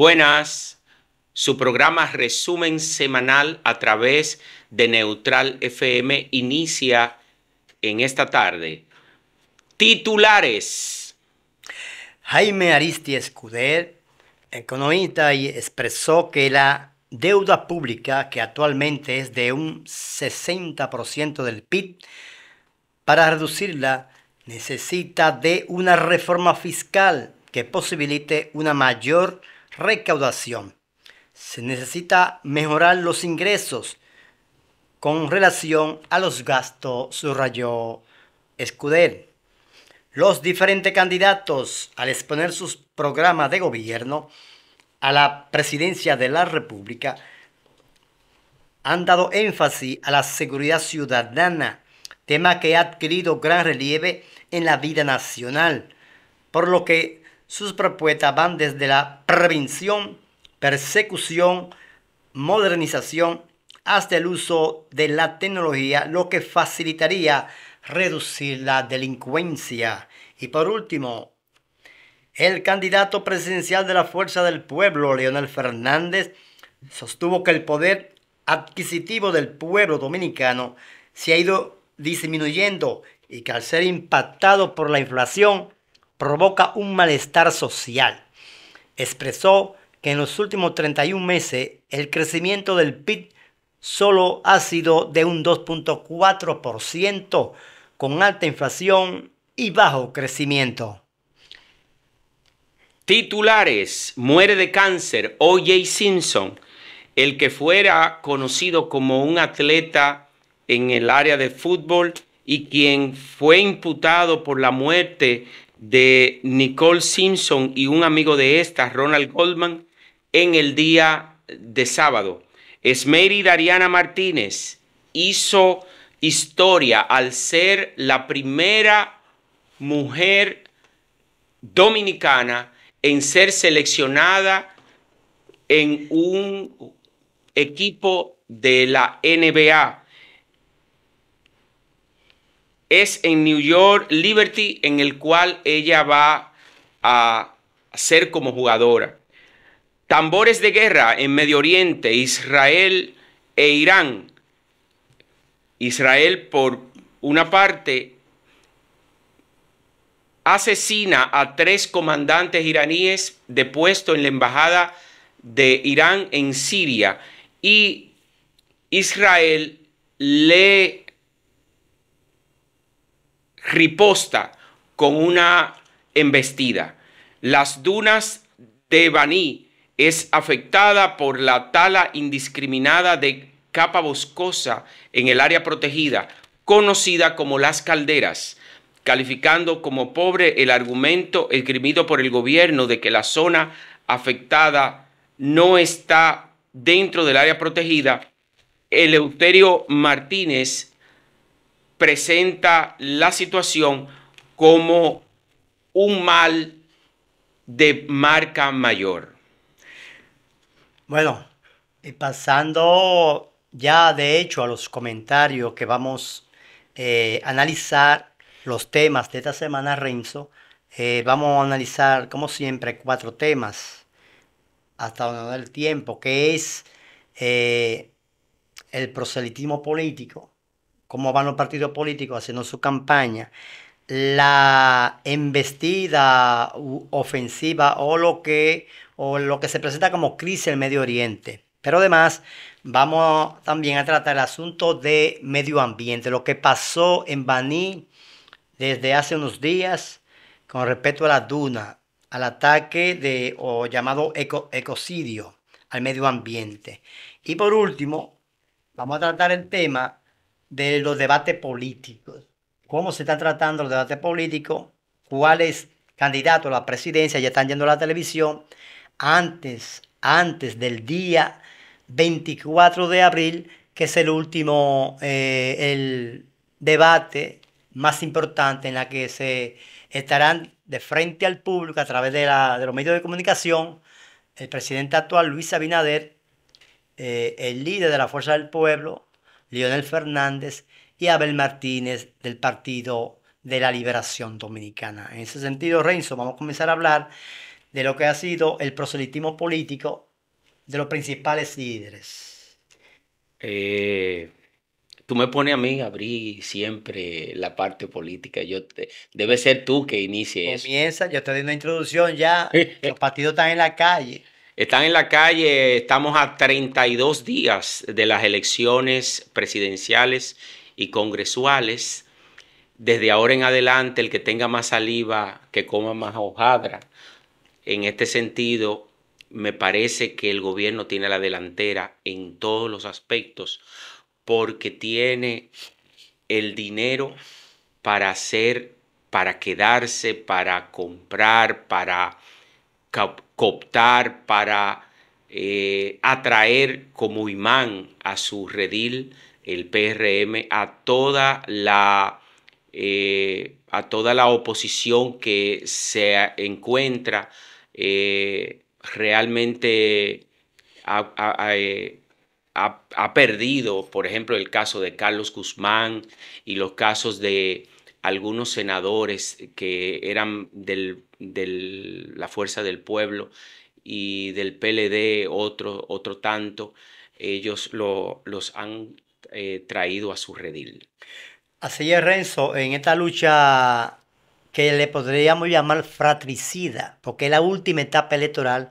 Buenas, su programa Resumen Semanal a través de Neutral FM inicia en esta tarde. Titulares. Jaime Aristi Escuder, economista, y expresó que la deuda pública, que actualmente es de un 60% del PIB, para reducirla necesita de una reforma fiscal que posibilite una mayor recaudación. Se necesita mejorar los ingresos con relación a los gastos, subrayó Escudel. Los diferentes candidatos, al exponer sus programas de gobierno a la presidencia de la República, han dado énfasis a la seguridad ciudadana, tema que ha adquirido gran relieve en la vida nacional, por lo que sus propuestas van desde la prevención, persecución, modernización, hasta el uso de la tecnología, lo que facilitaría reducir la delincuencia. Y por último, el candidato presidencial de la Fuerza del Pueblo, Leonel Fernández, sostuvo que el poder adquisitivo del pueblo dominicano se ha ido disminuyendo y que al ser impactado por la inflación, provoca un malestar social. Expresó que en los últimos 31 meses el crecimiento del PIB solo ha sido de un 2.4% con alta inflación y bajo crecimiento. Titulares, muere de cáncer OJ Simpson, el que fuera conocido como un atleta en el área de fútbol y quien fue imputado por la muerte de Nicole Simpson y un amigo de esta, Ronald Goldman, en el día de sábado. Esmeri Dariana Martínez hizo historia al ser la primera mujer dominicana en ser seleccionada en un equipo de la NBA es en New York Liberty, en el cual ella va a ser como jugadora. Tambores de guerra en Medio Oriente, Israel e Irán. Israel, por una parte, asesina a tres comandantes iraníes puesto en la embajada de Irán en Siria y Israel le riposta con una embestida. Las dunas de Baní es afectada por la tala indiscriminada de capa boscosa en el área protegida, conocida como las calderas, calificando como pobre el argumento esgrimido por el gobierno de que la zona afectada no está dentro del área protegida. Eleuterio Martínez presenta la situación como un mal de marca mayor. Bueno, y eh, pasando ya de hecho a los comentarios que vamos eh, a analizar los temas de esta semana, Renzo, eh, vamos a analizar como siempre cuatro temas hasta donde el tiempo, que es el proselitismo político, cómo van los partidos políticos haciendo su campaña, la embestida ofensiva o lo que, o lo que se presenta como crisis en el Medio Oriente. Pero además vamos también a tratar el asunto de medio ambiente, lo que pasó en Baní desde hace unos días con respecto a la duna, al ataque de, o llamado ecocidio al medio ambiente. Y por último, vamos a tratar el tema de los debates políticos. ¿Cómo se están tratando los debates políticos? ¿Cuáles candidatos a la presidencia ya están yendo a la televisión? Antes, antes del día 24 de abril, que es el último, eh, el debate más importante en la que se estarán de frente al público a través de, los medios de comunicación el presidente actual Luis Abinader, eh, el líder de la Fuerza del Pueblo, Leonel Fernández y Abel Martínez del Partido de la Liberación Dominicana. En ese sentido, Renzo, vamos a comenzar a hablar de lo que ha sido el proselitismo político de los principales líderes. Eh, tú me pones a mí abrí abrir siempre la parte política. Yo te, debe ser tú que inicie Comienza, Comienza, yo te doy una introducción ya. los partidos están en la calle. Están en la calle, estamos a 32 días de las elecciones presidenciales y congresuales. Desde ahora en adelante, el que tenga más saliva, que coma más hojadra. En este sentido, me parece que el gobierno tiene la delantera en todos los aspectos, porque tiene el dinero para hacer, para quedarse, para comprar, para cooptar, para eh, atraer como imán a su redil el PRM a toda la, eh, a toda la oposición que se encuentra eh, realmente ha perdido, por ejemplo, el caso de Carlos Guzmán y los casos de algunos senadores que eran de la fuerza del pueblo y del PLD, otro, otro tanto, ellos los han eh, traído a su redil. Así es, Renzo, en esta lucha que le podríamos llamar fratricida, porque es la última etapa electoral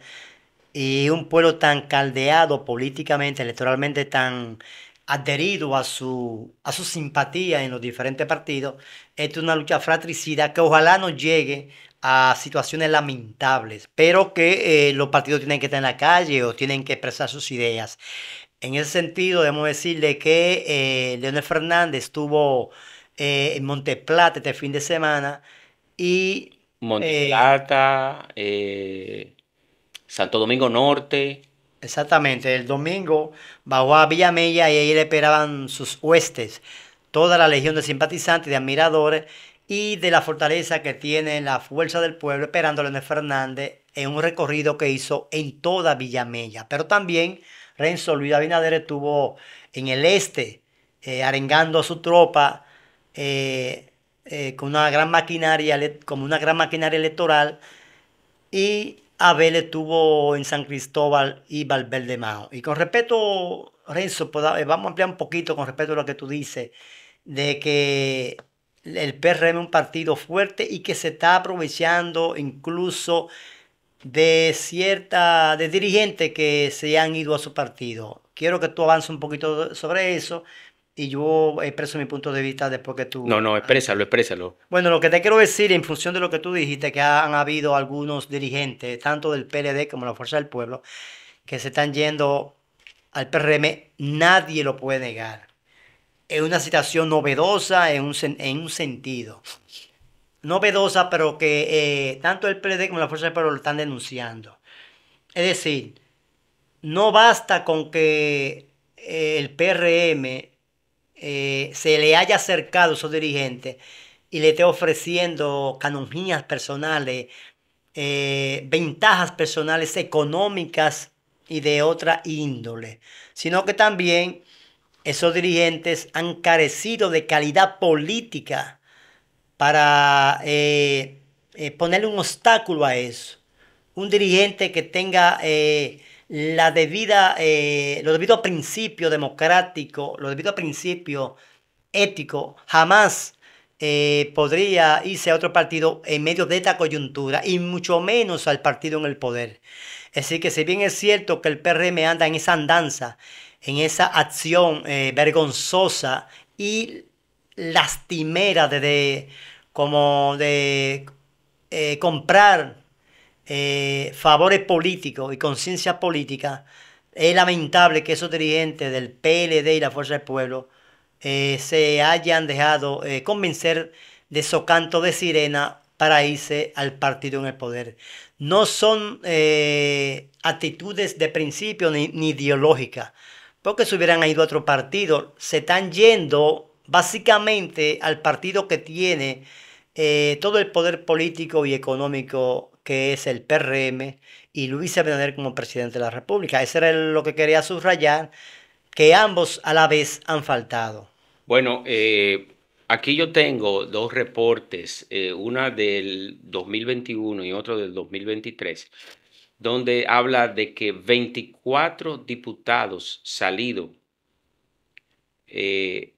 y un pueblo tan caldeado políticamente, electoralmente tan adherido a su, a su simpatía en los diferentes partidos, es una lucha fratricida que ojalá no llegue a situaciones lamentables, pero que eh, los partidos tienen que estar en la calle o tienen que expresar sus ideas. En ese sentido, debemos decirle que Leónel eh, Leonel Fernández estuvo eh, en Monteplata este fin de semana y... Monteplata, Santo Domingo Norte, Exactamente, el domingo bajó a Villamella y ahí le esperaban sus huestes, toda la legión de simpatizantes, de admiradores y de la fortaleza que tiene la fuerza del pueblo esperando a Leonel Fernández en un recorrido que hizo en toda Villamella. Pero también Renzo Luis Abinader estuvo en el este eh, arengando a su tropa eh, eh, con una gran maquinaria, como una gran maquinaria electoral y Abel estuvo en San Cristóbal y Valverde Majo. Y con respeto, Renzo, eh, vamos a ampliar un poquito con respecto a lo que tú dices, de que el PRM es un partido fuerte y que se está aprovechando incluso de cierta de dirigentes que se han ido a su partido. Quiero que tú avances un poquito sobre eso y yo expreso mi punto de vista después que tú... No, no, exprésalo, exprésalo. Bueno, lo que te quiero decir, en función de lo que tú dijiste, que han habido algunos dirigentes, tanto del PLD como la Fuerza del Pueblo, que se están yendo al PRM, nadie lo puede negar. Es una situación novedosa en un, sentido. Novedosa, pero que eh, tanto el PLD como la Fuerza del Pueblo lo están denunciando. Es decir, no basta con que eh, el PRM eh, se le haya acercado a esos dirigentes y le esté ofreciendo canonjías personales, eh, ventajas personales económicas y de otra índole, sino que también esos dirigentes han carecido de calidad política para eh, ponerle un obstáculo a eso. Un dirigente que tenga la debida, eh, lo debido a principio democrático, lo debido a principio ético, jamás eh, podría irse a otro partido en medio de esta coyuntura y mucho menos al partido en el poder. decir, que si bien es cierto que el PRM anda en esa andanza, en esa acción eh, vergonzosa y lastimera de, de como de comprar eh, favores políticos y conciencia política, es lamentable que esos dirigentes del PLD y la Fuerza del Pueblo eh, se hayan dejado eh, convencer de canto de sirena para irse al partido en el poder. No son actitudes de principio ni, ni ideológicas, porque si hubieran ido a otro partido, se están yendo básicamente al partido que tiene todo el poder político y económico que es el PRM, y Luis Abinader como presidente de la República. Eso era lo que quería subrayar, que ambos a la vez han faltado. Bueno, eh, aquí yo tengo dos reportes, eh, una del 2021 y otro del 2023, donde habla de que 24 diputados salido eh,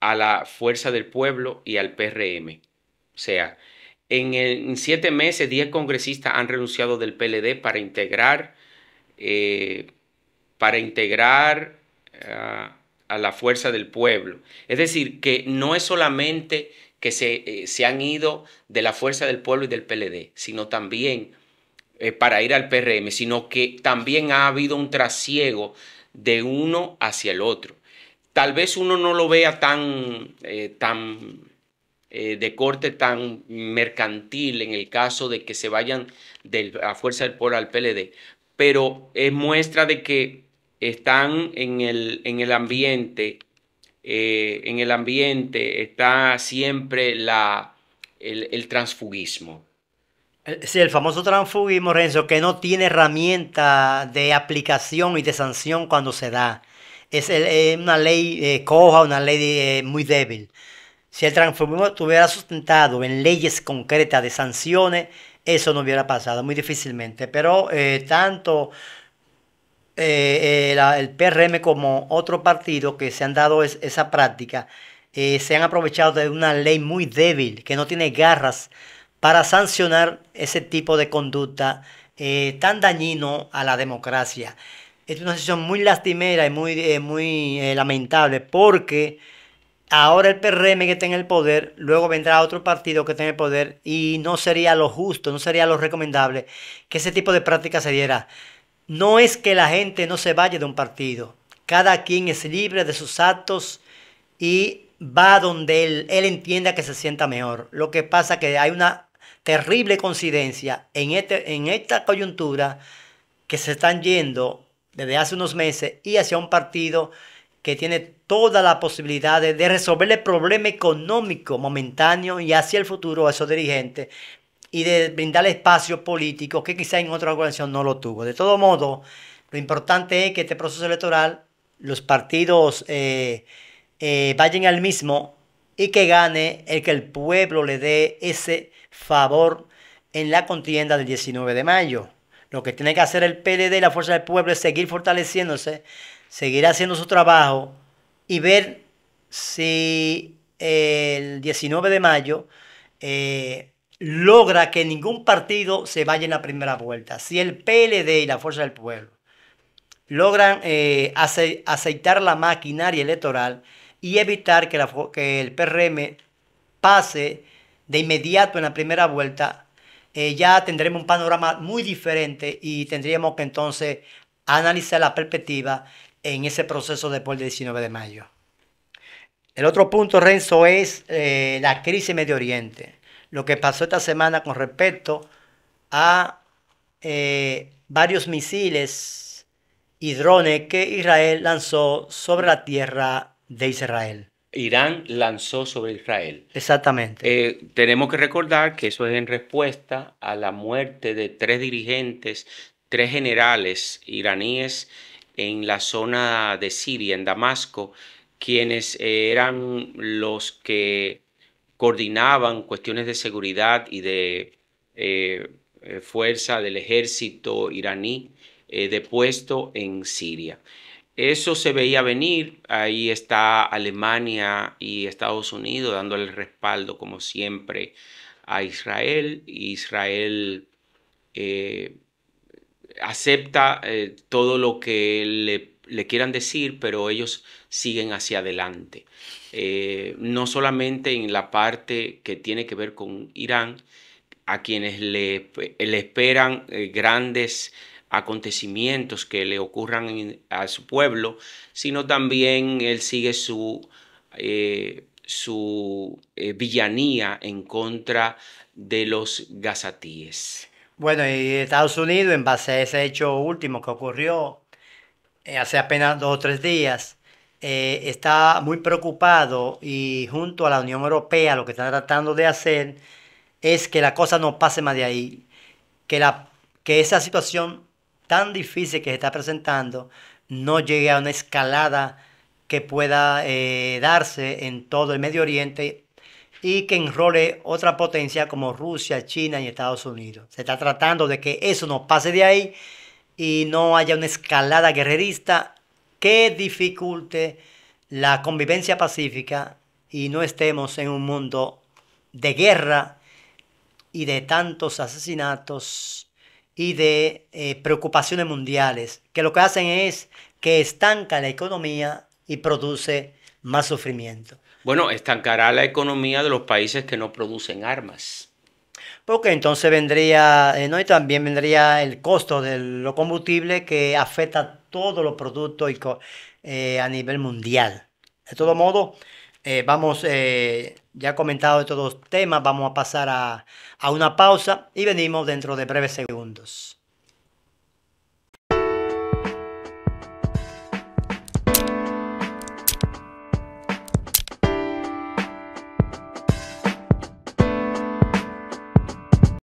a la Fuerza del Pueblo y al PRM. O sea, en, siete meses, diez congresistas han renunciado del PLD para integrar, eh, para integrar ah, a la fuerza del pueblo. Es decir, que no es solamente que se, eh, han ido de la fuerza del pueblo y del PLD, sino también eh, para ir al PRM, sino que también ha habido un trasiego de uno hacia el otro. Tal vez uno no lo vea tan, tan eh, de corte tan mercantil en el caso de que se vayan a fuerza del pueblo al PLD, pero es muestra de que están en el, ambiente, eh, en el ambiente está siempre la, el, transfugismo. Eh, sí, el famoso transfugismo, Renzo, que no tiene herramienta de aplicación y de sanción cuando se da. Es una ley coja, una ley muy débil. Si el transformismo estuviera sustentado en leyes concretas de sanciones, eso no hubiera pasado muy difícilmente. Pero eh, tanto eh, el PRM como otro partido que se han dado esa práctica, eh, se han aprovechado de una ley muy débil, que no tiene garras, para sancionar ese tipo de conducta tan dañino a la democracia. Es una situación muy lastimera y muy lamentable porque ahora el PRM que tenga en el poder, luego vendrá otro partido que tenga el poder y no sería lo justo, no sería lo recomendable que ese tipo de práctica se diera. No es que la gente no se vaya de un partido, cada quien es libre de sus actos y va donde él, él entienda que se sienta mejor. Lo que pasa que hay una terrible coincidencia en, este, en esta coyuntura que se están yendo desde hace unos meses y hacia un partido que tiene toda la posibilidad de, resolverle resolver el problema económico momentáneo y hacia el futuro a esos dirigentes y de brindarle espacio político que quizá en otra organización no lo tuvo. De todo modo, lo importante es que este proceso electoral, los partidos eh, eh, vayan al mismo y que gane el que el pueblo le dé ese favor en la contienda del 19 de mayo. Lo que tiene que hacer el PLD y la Fuerza del Pueblo es seguir fortaleciéndose, seguirá haciendo su trabajo y ver si el 19 de mayo eh, logra que ningún partido se vaya en la primera vuelta. Si el PLD y la Fuerza del Pueblo logran eh, aceitar la maquinaria electoral y evitar que, la, que, el PRM pase de inmediato en la primera vuelta, eh, ya tendremos un panorama muy diferente y tendríamos que entonces analizar la perspectiva en ese proceso después del 19 de mayo. El otro punto, Renzo, es eh, la crisis en Medio Oriente. Lo que pasó esta semana con respecto a eh, varios misiles y drones que Israel lanzó sobre la tierra de Israel. Irán lanzó sobre Israel. Exactamente. Eh, tenemos que recordar que eso es en respuesta a la muerte de tres dirigentes, tres generales iraníes en la zona de Siria, en Damasco, quienes eran los que coordinaban cuestiones de seguridad y de eh, eh, fuerza del ejército iraní eh, depuesto en Siria. Eso se veía venir, ahí está Alemania y Estados Unidos dándole el respaldo, como siempre, a Israel. Israel eh, acepta eh, todo lo que le, quieran decir, pero ellos siguen hacia adelante. Eh, no solamente en la parte que tiene que ver con Irán, a quienes le, esperan eh, grandes acontecimientos que le ocurran a su pueblo, sino también él sigue su, su villanía en contra de los gazatíes. Bueno, y Estados Unidos, en base a ese hecho último que ocurrió eh, hace apenas dos o tres días, eh, está muy preocupado y junto a la Unión Europea lo que están tratando de hacer es que la cosa no pase más de ahí, que, la, que esa situación tan difícil que se está presentando no llegue a una escalada que pueda eh, darse en todo el Medio Oriente y que enrole otra potencia como Rusia, China y Estados Unidos. Se está tratando de que eso no pase de ahí y no haya una escalada guerrerista que dificulte la convivencia pacífica y no estemos en un mundo de guerra y de tantos asesinatos y de eh, preocupaciones mundiales, que lo que hacen es que estanca la economía y produce más sufrimiento. Bueno, estancará la economía de los países que no producen armas. Porque entonces vendría, eh, ¿no? Y también vendría el costo de lo combustible que afecta a todos los productos eh, a nivel mundial. De todo modo, eh, vamos, ya comentado estos dos temas, vamos a pasar a una pausa y venimos dentro de breves segundos.